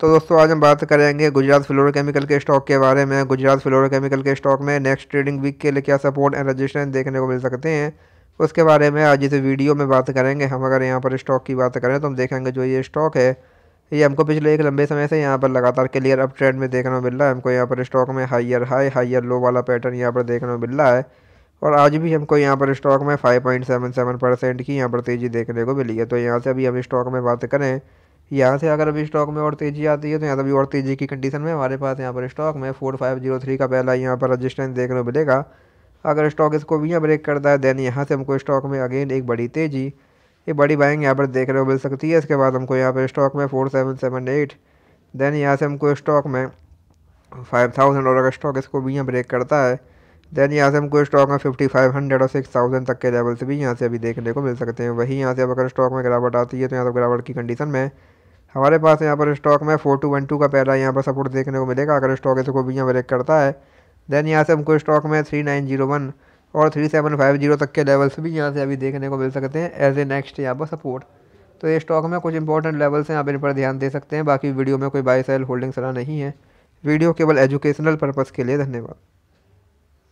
तो दोस्तों आज हम बात करेंगे गुजरात फ्लोरोकेमिकल के स्टॉक के बारे में गुजरात फ्लोरोकेमिकल के स्टॉक में नेक्स्ट ट्रेडिंग वीक के लिए क्या सपोर्ट एंड रजिस्ट्रेंस देखने को मिल सकते हैं उसके बारे में आज इस वीडियो में बात करेंगे हम अगर यहाँ पर स्टॉक की बात करें तो हम देखेंगे जो ये स्टॉक है ये हमको पिछले एक लंबे समय से यहाँ पर लगातार क्लियर अप ट्रेंड में देखने को मिल रहा है हमको यहाँ पर स्टॉक में हाइयर हाई हाइयर लो वाला पैटर्न यहाँ पर देखने को मिल रहा है और आज भी हमको यहाँ पर स्टॉक में 5.77 परसेंट की यहाँ पर तेज़ी देखने को मिली है तो यहाँ से अभी हम स्टॉक में बात करें यहाँ से अगर अभी स्टॉक में और तेज़ी आती है तो यहाँ तभी और तेज़ी की कंडीशन में हमारे पास यहाँ पर स्टॉक में फोर फाइव जीरो थ्री का पहला यहाँ पर रजिस्टेंस देखने को मिलेगा अगर स्टॉक इसको भी यहाँ ब्रेक करता है देन यहाँ से हमको स्टॉक में अगेन एक बड़ी तेज़ी ये बड़ी बाइंग यहाँ पर देखने को मिल सकती है इसके बाद हमको यहाँ पर स्टॉक में four seven seven eight then यहाँ से हमको स्टॉक में फाइव थाउजेंड और का स्टॉक इसको भी यहाँ ब्रेक करता है देन यहाँ से हमको स्टॉक में फिफ्टी फाइव हंड्रेड और सिक्स थाउजेंड तक के लेवल से भी यहाँ से अभी देखने को मिल सकते हैं वहीं यहाँ से अगर स्टॉक में गिरावट आती है तो यहाँ से गिरावट की कंडीशन में हमारे पास यहाँ पर स्टॉक में फोर टू वन टू का पहला यहाँ पर सपोर्ट देखने को मिलेगा अगर स्टॉक ऐसे को भी यहाँ ब्रेक करता है देन यहाँ से हमको स्टॉक में थ्री नाइन जीरो वन और थ्री सेवन फाइव जीरो तक के लेवल्स भी यहाँ से अभी देखने को मिल सकते हैं एज ए नेक्स्ट यहाँ पर सपोर्ट तो ये स्टॉक में कुछ इंपॉर्टेंट लेवल्स हैं आप इन पर ध्यान दे सकते हैं बाकी वीडियो में कोई बाई सेल होल्डिंग सलाह नहीं है वीडियो केवल एजुकेशनल पर्पज़ के लिए धन्यवाद